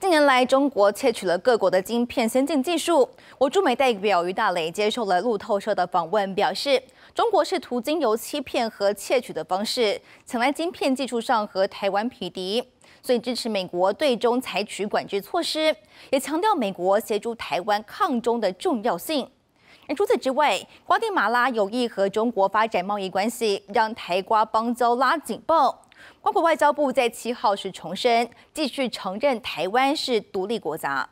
近年来，中国窃取了各国的晶片先进技术。我驻美代表于大雷接受了路透社的访问，表示中国试图经由欺骗和窃取的方式，请在晶片技术上和台湾匹敌，所以支持美国对中采取管制措施，也强调美国协助台湾抗中的重要性。除此之外，瓜地马拉有意和中国发展贸易关系，让台瓜邦交拉警报。光谷外交部在七号是重申，继续承认台湾是独立国家。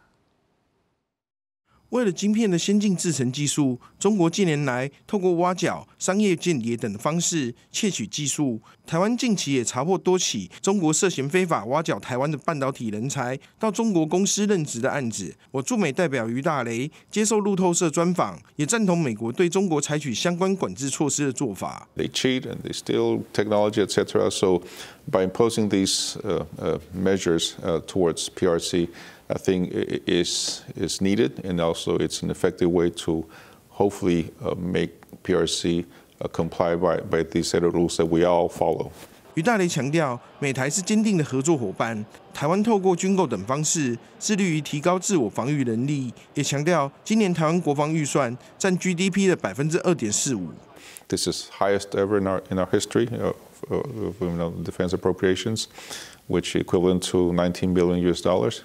为了晶片的先进制程技术，中国近年来透过挖角、商业间谍等方式窃取技术。台湾近期也查获多起中国涉嫌非法挖角台湾的半导体人才到中国公司任职的案子。我驻美代表于大雷接受路透社专访，也赞同美国对中国采取相关管制措施的做法。They cheat and they steal technology, etc. So by imposing these measures towards PRC. I think is is needed, and also it's an effective way to hopefully uh, make PRC uh, comply by by these set of rules that we all follow. 于大雷强调，美台是坚定的合作伙伴。台湾透过军购等方式，致力于提高自我防御能力。也强调，今年台湾国防预算占 GDP 的百分之二点四五。This is highest ever in our in our history of, uh, of, uh, of you know, defense appropriations, which equivalent to 19 billion US dollars.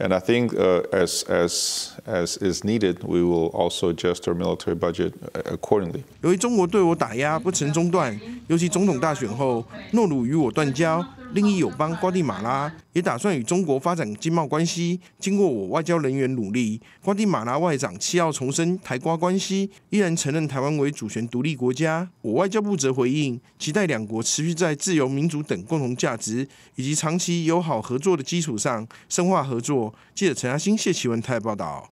And I think uh, as, as, as is needed, we will also adjust our military budget uh, accordingly. 由于中国对我打压不曾中断，尤其总统大选后，诺鲁与我断交。另一友邦瓜地马拉也打算与中国发展经贸关系。经过我外交人员努力，瓜地马拉外长七号重申台瓜关系依然承认台湾为主权独立国家。我外交部则回应，期待两国持续在自由民主等共同价值以及长期友好合作的基础上深化合作。记者陈嘉欣、谢奇文台报道。